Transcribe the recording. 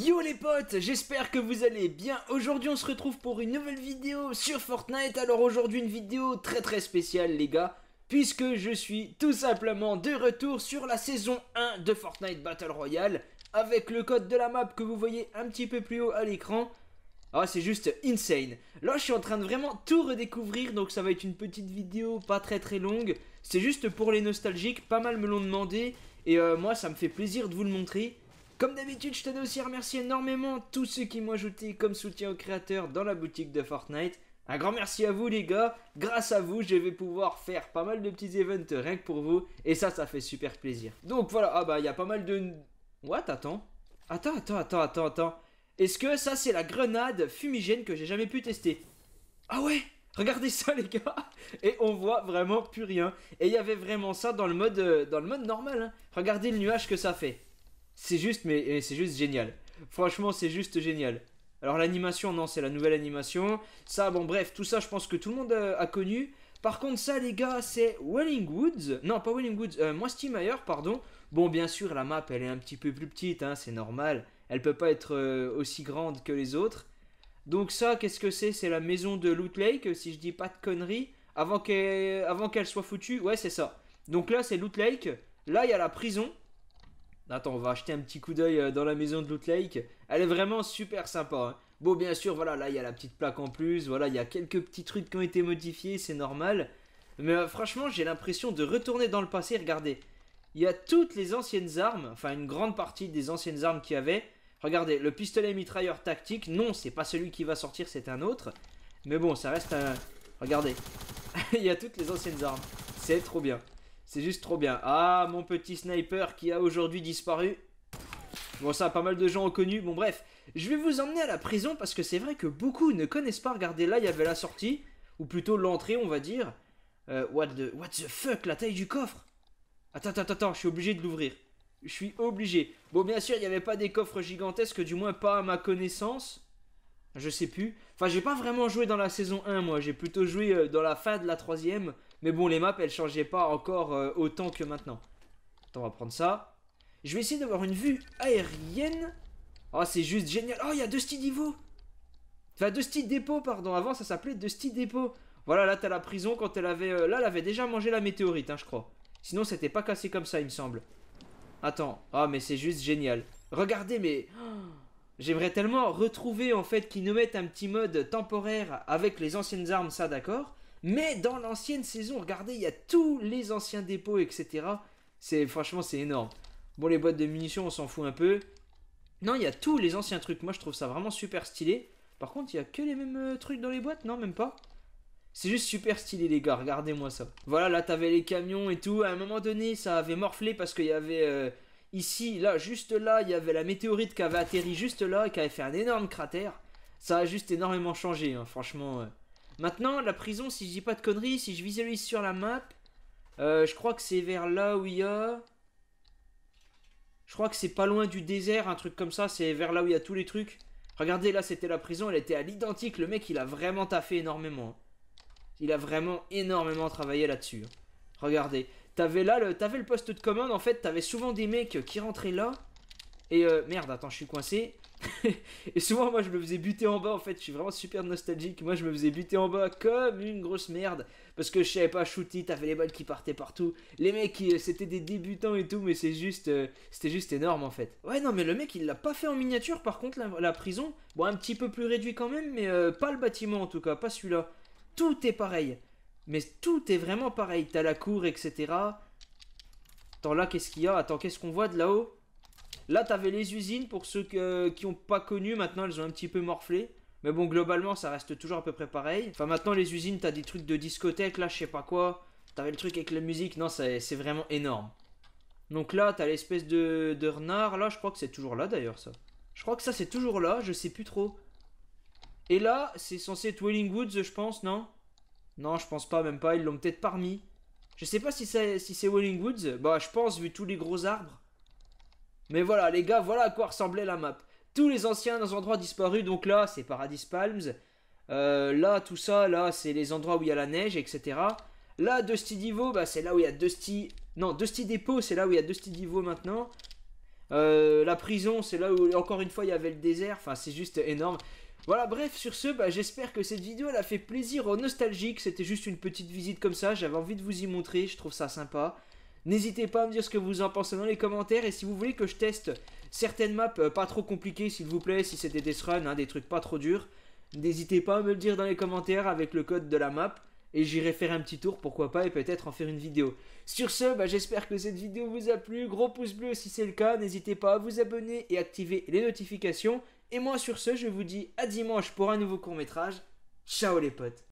Yo les potes, j'espère que vous allez bien. Aujourd'hui on se retrouve pour une nouvelle vidéo sur Fortnite. Alors aujourd'hui une vidéo très très spéciale les gars, puisque je suis tout simplement de retour sur la saison 1 de Fortnite Battle Royale, avec le code de la map que vous voyez un petit peu plus haut à l'écran. Ah c'est juste insane Là je suis en train de vraiment tout redécouvrir Donc ça va être une petite vidéo pas très très longue C'est juste pour les nostalgiques Pas mal me l'ont demandé Et euh, moi ça me fait plaisir de vous le montrer comme d'habitude, je tenais aussi à remercier énormément tous ceux qui m'ont ajouté comme soutien aux créateurs dans la boutique de Fortnite. Un grand merci à vous les gars, grâce à vous je vais pouvoir faire pas mal de petits events rien que pour vous et ça ça fait super plaisir. Donc voilà, ah bah il y a pas mal de... What attends Attends, attends, attends, attends, attends. Est-ce que ça c'est la grenade fumigène que j'ai jamais pu tester Ah ouais Regardez ça les gars Et on voit vraiment plus rien. Et il y avait vraiment ça dans le mode, euh, dans le mode normal. Hein. Regardez le nuage que ça fait. C'est juste, mais c'est juste génial. Franchement, c'est juste génial. Alors l'animation, non, c'est la nouvelle animation. Ça, bon, bref, tout ça, je pense que tout le monde euh, a connu. Par contre, ça, les gars, c'est Welling Non, pas Welling Woods, euh, pardon. Bon, bien sûr, la map, elle est un petit peu plus petite, hein, c'est normal. Elle peut pas être euh, aussi grande que les autres. Donc ça, qu'est-ce que c'est C'est la maison de Loot Lake, si je dis pas de conneries. Avant qu'elle, avant qu'elle soit foutue, ouais, c'est ça. Donc là, c'est Loot Lake. Là, il y a la prison. Attends, on va acheter un petit coup d'œil euh, dans la maison de Loot Lake. Elle est vraiment super sympa. Hein. Bon, bien sûr, voilà, là, il y a la petite plaque en plus. Voilà, il y a quelques petits trucs qui ont été modifiés, c'est normal. Mais euh, franchement, j'ai l'impression de retourner dans le passé. Regardez, il y a toutes les anciennes armes, enfin une grande partie des anciennes armes qu'il y avait. Regardez, le pistolet mitrailleur tactique, non, c'est pas celui qui va sortir, c'est un autre. Mais bon, ça reste un... Regardez, il y a toutes les anciennes armes. C'est trop bien. C'est juste trop bien. Ah, mon petit sniper qui a aujourd'hui disparu. Bon, ça, pas mal de gens ont connu. Bon, bref, je vais vous emmener à la prison parce que c'est vrai que beaucoup ne connaissent pas. Regardez, là, il y avait la sortie, ou plutôt l'entrée, on va dire. Euh, what, the, what the fuck, la taille du coffre Attends, attends, attends, je suis obligé de l'ouvrir. Je suis obligé. Bon, bien sûr, il n'y avait pas des coffres gigantesques, du moins pas à ma connaissance. Je sais plus. Enfin, j'ai pas vraiment joué dans la saison 1, moi. J'ai plutôt joué euh, dans la fin de la troisième. Mais bon, les maps, elles changeaient pas encore euh, autant que maintenant. Attends, on va prendre ça. Je vais essayer d'avoir une vue aérienne. Oh, c'est juste génial. Oh, il y a deux styles Enfin, deux styles pardon. Avant, ça s'appelait deux styles dépôts. Voilà, là, t'as la prison quand elle avait... Euh, là, elle avait déjà mangé la météorite, hein, je crois. Sinon, c'était pas cassé comme ça, il me semble. Attends. Ah, oh, mais c'est juste génial. Regardez, mais... Oh, j'aimerais tellement retrouver en fait qu'ils nous mettent un petit mode temporaire avec les anciennes armes, ça d'accord. Mais dans l'ancienne saison, regardez, il y a tous les anciens dépôts, etc. C'est franchement, c'est énorme. Bon, les boîtes de munitions, on s'en fout un peu. Non, il y a tous les anciens trucs. Moi, je trouve ça vraiment super stylé. Par contre, il y a que les mêmes euh, trucs dans les boîtes, non, même pas. C'est juste super stylé, les gars. Regardez-moi ça. Voilà, là, t'avais les camions et tout. À un moment donné, ça avait morflé parce qu'il y avait euh, ici, là, juste là, il y avait la météorite qui avait atterri juste là et qui avait fait un énorme cratère. Ça a juste énormément changé, hein. franchement. Euh, Maintenant, la prison, si je dis pas de conneries, si je visualise sur la map, euh, je crois que c'est vers là où il y a... Je crois que c'est pas loin du désert, un truc comme ça, c'est vers là où il y a tous les trucs. Regardez, là, c'était la prison, elle était à l'identique. Le mec, il a vraiment taffé énormément. Hein. Il a vraiment énormément travaillé là-dessus. Hein. Regardez, t'avais là, le, le poste de commande, en fait, t'avais souvent des mecs qui rentraient là. Et euh, merde, attends, je suis coincé. et souvent, moi, je me faisais buter en bas. En fait, je suis vraiment super nostalgique. Moi, je me faisais buter en bas comme une grosse merde. Parce que je savais pas shooter, t'avais les balles qui partaient partout. Les mecs, euh, c'était des débutants et tout, mais c'est juste, euh, c'était juste énorme en fait. Ouais, non, mais le mec, il l'a pas fait en miniature. Par contre, la, prison, bon, un petit peu plus réduit quand même, mais euh, pas le bâtiment en tout cas, pas celui-là. Tout est pareil. Mais tout est vraiment pareil. T'as la cour, etc. Attends, là, qu'est-ce qu'il y a Attends, qu'est-ce qu'on voit de là-haut Là, t'avais les usines pour ceux qui ont pas connu. Maintenant, elles ont un petit peu morflé. Mais bon, globalement, ça reste toujours à peu près pareil. Enfin, maintenant, les usines, t'as des trucs de discothèque, là, je sais pas quoi. T'avais le truc avec la musique. Non, c'est vraiment énorme. Donc là, t'as l'espèce de, renard. Là, je crois que c'est toujours là, d'ailleurs, ça. Je crois que ça, c'est toujours là. Je sais plus trop. Et là, c'est censé être Wellingwoods Woods, je pense, non Non, je pense pas, même pas. Ils l'ont peut-être parmi. Je sais pas si c'est si Woods. Bah, je pense, vu tous les gros arbres. Mais voilà, les gars, voilà à quoi ressemblait la map. Tous les anciens endroits disparus, donc là, c'est Paradise Palms. Euh, là, tout ça, là, c'est les endroits où il y a la neige, etc. Là, Dusty Divo, bah, c'est là où il y a Dusty... Non, Dusty Depot, c'est là où il y a Dusty Divo maintenant. Euh, la prison, c'est là où, encore une fois, il y avait le désert. Enfin, c'est juste énorme. Voilà, bref, sur ce, bah, j'espère que cette vidéo, elle a fait plaisir aux nostalgiques. C'était juste une petite visite comme ça. J'avais envie de vous y montrer. Je trouve ça sympa. N'hésitez pas à me dire ce que vous en pensez dans les commentaires. Et si vous voulez que je teste certaines maps euh, pas trop compliquées, s'il vous plaît, si c'était des run, hein, des trucs pas trop durs, n'hésitez pas à me le dire dans les commentaires avec le code de la map. Et j'irai faire un petit tour, pourquoi pas, et peut-être en faire une vidéo. Sur ce, bah, j'espère que cette vidéo vous a plu. Gros pouce bleu si c'est le cas. N'hésitez pas à vous abonner et activer les notifications. Et moi, sur ce, je vous dis à dimanche pour un nouveau court-métrage. Ciao les potes